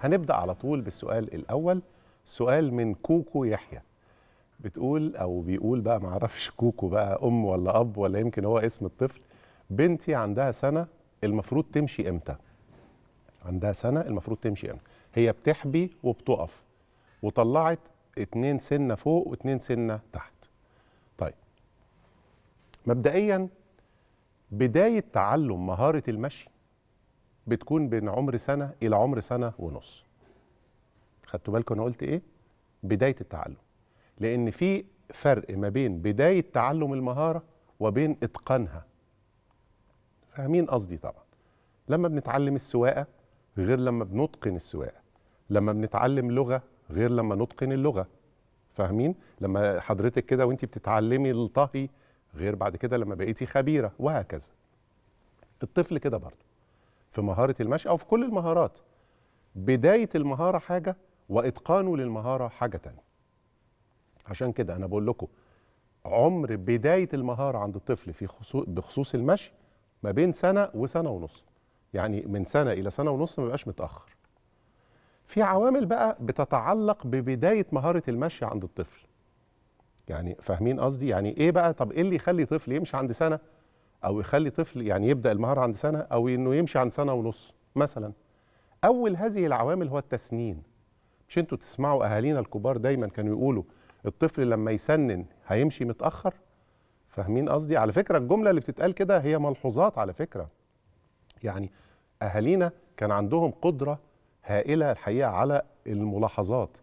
هنبدأ على طول بالسؤال الأول سؤال من كوكو يحيى بتقول أو بيقول بقى معرفش كوكو بقى أم ولا أب ولا يمكن هو اسم الطفل بنتي عندها سنة المفروض تمشي إمتى عندها سنة المفروض تمشي إمتى هي بتحبي وبتقف وطلعت اتنين سنة فوق واتنين سنة تحت طيب مبدئيا بداية تعلم مهارة المشي بتكون بين عمر سنه الى عمر سنه ونص خدتوا بالكم انا قلت ايه بدايه التعلم لان في فرق ما بين بدايه تعلم المهاره وبين اتقانها فاهمين قصدي طبعا لما بنتعلم السواقه غير لما بنتقن السواقه لما بنتعلم لغه غير لما نتقن اللغه فاهمين لما حضرتك كده وانت بتتعلمي الطهي غير بعد كده لما بقيتي خبيره وهكذا الطفل كده برضه في مهاره المشي او في كل المهارات بدايه المهاره حاجه واتقانه للمهاره حاجه تانية عشان كده انا بقول لكم عمر بدايه المهاره عند الطفل في خصوص بخصوص المشي ما بين سنه وسنه ونص يعني من سنه الى سنه ونص ما بقاش متاخر في عوامل بقى بتتعلق ببدايه مهاره المشي عند الطفل يعني فاهمين قصدي يعني ايه بقى طب ايه اللي يخلي طفل يمشي عند سنه او يخلي طفل يعني يبدا المهاره عند سنه او انه يمشي عند سنه ونص مثلا اول هذه العوامل هو التسنين مش انتوا تسمعوا اهالينا الكبار دايما كانوا يقولوا الطفل لما يسنن هيمشي متاخر فاهمين قصدي على فكره الجمله اللي بتتقال كده هي ملحوظات على فكره يعني اهالينا كان عندهم قدره هائله الحقيقه على الملاحظات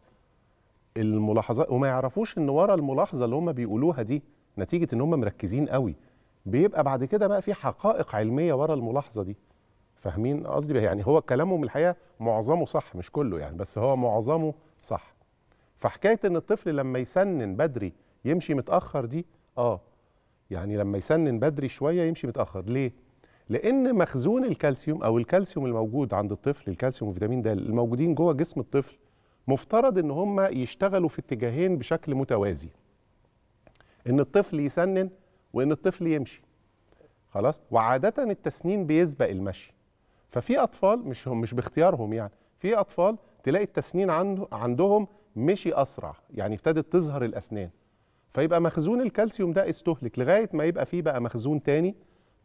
الملاحظات وما يعرفوش ان ورا الملاحظه اللي هم بيقولوها دي نتيجه ان هم مركزين قوي بيبقى بعد كده بقى في حقائق علميه ورا الملاحظه دي فاهمين قصدي يعني هو كلامهم الحقيقه معظمه صح مش كله يعني بس هو معظمه صح فحكايه ان الطفل لما يسنن بدري يمشي متاخر دي اه يعني لما يسنن بدري شويه يمشي متاخر ليه لان مخزون الكالسيوم او الكالسيوم الموجود عند الطفل الكالسيوم وفيتامين د الموجودين جوه جسم الطفل مفترض ان هم يشتغلوا في اتجاهين بشكل متوازي ان الطفل يسنن وان الطفل يمشي خلاص وعاده التسنين بيسبق المشي ففي اطفال مش هم مش باختيارهم يعني في اطفال تلاقي التسنين عنده عندهم مشي اسرع يعني ابتدت تظهر الاسنان فيبقى مخزون الكالسيوم ده استهلك لغايه ما يبقى فيه بقى مخزون تاني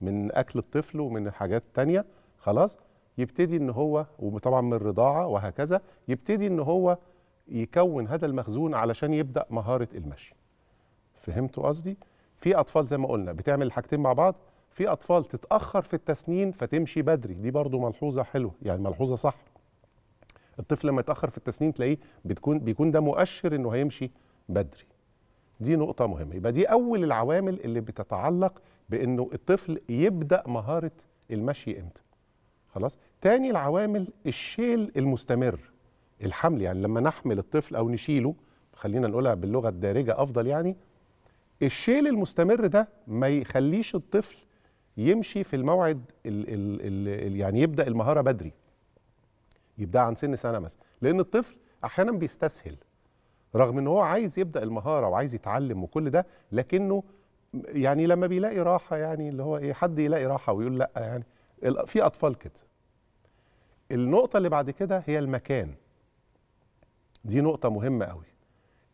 من اكل الطفل ومن حاجات تانية خلاص يبتدي ان هو وطبعا من الرضاعه وهكذا يبتدي ان هو يكون هذا المخزون علشان يبدا مهاره المشي فهمتوا قصدي في اطفال زي ما قلنا بتعمل الحاجتين مع بعض في اطفال تتاخر في التسنين فتمشي بدري دي برضو ملحوظه حلوه يعني ملحوظه صح الطفل لما يتاخر في التسنين تلاقيه بتكون بيكون ده مؤشر انه هيمشي بدري دي نقطه مهمه يبقى دي اول العوامل اللي بتتعلق بانه الطفل يبدا مهاره المشي امتى خلاص تاني العوامل الشيل المستمر الحمل يعني لما نحمل الطفل او نشيله خلينا نقولها باللغه الدارجه افضل يعني الشيل المستمر ده ما يخليش الطفل يمشي في الموعد الـ الـ الـ يعني يبدا المهاره بدري يبدا عن سن سنه مثلا لان الطفل احيانا بيستسهل رغم ان هو عايز يبدا المهاره وعايز يتعلم وكل ده لكنه يعني لما بيلاقي راحه يعني اللي هو ايه حد يلاقي راحه ويقول لا يعني في اطفال كده النقطه اللي بعد كده هي المكان دي نقطه مهمه قوي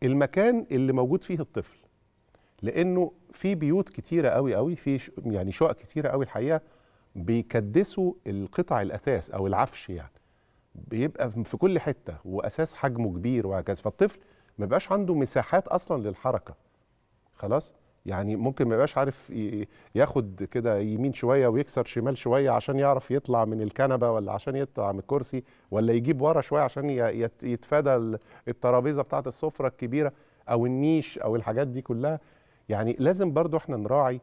المكان اللي موجود فيه الطفل لانه في بيوت كتيره قوي قوي في يعني شقق كتيره قوي الحقيقه بيكدسوا القطع الاثاث او العفش يعني بيبقى في كل حته واساس حجمه كبير وهكذا فالطفل ما بيبقاش عنده مساحات اصلا للحركه خلاص يعني ممكن ما يبقاش عارف ياخد كده يمين شويه ويكسر شمال شويه عشان يعرف يطلع من الكنبه ولا عشان يطلع من الكرسي ولا يجيب ورا شويه عشان يتفادى الترابيزه بتاعه السفره الكبيره او النيش او الحاجات دي كلها يعني لازم برضو احنا نراعي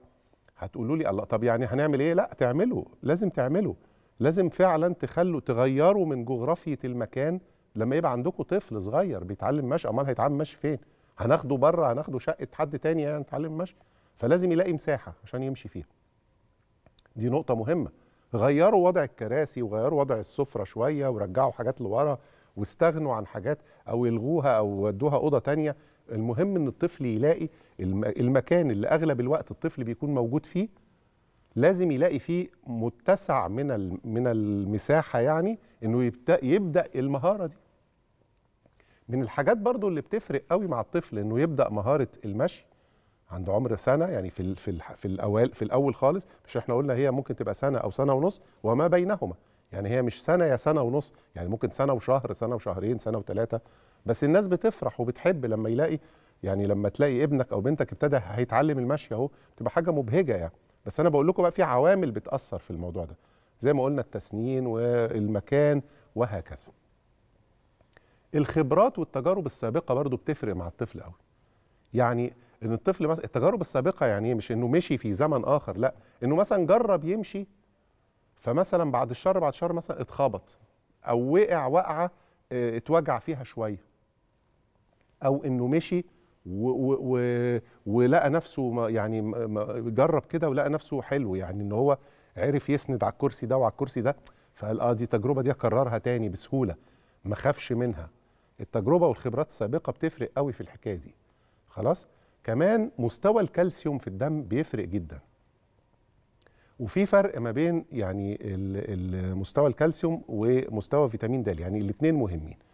هتقولوا لي الله طب يعني هنعمل ايه لا تعمله لازم تعمله لازم فعلا تخلوا تغيروا من جغرافيه المكان لما يبقى عندكم طفل صغير بيتعلم مشي امال هيتعلم مشي فين هناخده بره هناخده شقه حد تاني يعني يتعلم مشي فلازم يلاقي مساحه عشان يمشي فيها دي نقطه مهمه غيروا وضع الكراسي وغيروا وضع السفره شويه ورجعوا حاجات لورا واستغنوا عن حاجات او يلغوها او ودوها اوضه تانية المهم ان الطفل يلاقي المكان اللي اغلب الوقت الطفل بيكون موجود فيه لازم يلاقي فيه متسع من من المساحه يعني انه يبدا يبدا المهاره دي من الحاجات برضو اللي بتفرق قوي مع الطفل انه يبدا مهاره المشي عند عمر سنه يعني في في في الاول في الاول خالص مش احنا قلنا هي ممكن تبقى سنه او سنه ونص وما بينهما يعني هي مش سنه يا سنه ونص يعني ممكن سنه وشهر سنه وشهرين سنه وثلاثه بس الناس بتفرح وبتحب لما يلاقي يعني لما تلاقي ابنك او بنتك ابتدى هيتعلم المشي اهو بتبقى حاجه مبهجه يعني بس انا بقول لكم بقى في عوامل بتاثر في الموضوع ده زي ما قلنا التسنين والمكان وهكذا الخبرات والتجارب السابقه برضو بتفرق مع الطفل قوي يعني ان الطفل مثلا التجارب السابقه يعني مش انه مشي في زمن اخر لا انه مثلا جرب يمشي فمثلا بعد الشهر بعد شهر مثلا اتخبط او وقع وقعه آه، اتوجع فيها شويه او انه مشي ولقى نفسه ما يعني ما جرب كده ولقى نفسه حلو يعني ان هو عرف يسند على الكرسي ده وعلى الكرسي ده فقال اه دي التجربه دي اكررها تاني بسهوله ما خافش منها التجربه والخبرات السابقه بتفرق قوي في الحكايه دي خلاص كمان مستوى الكالسيوم في الدم بيفرق جدا وفي فرق ما بين يعني مستوى الكالسيوم ومستوى فيتامين د يعني الاثنين مهمين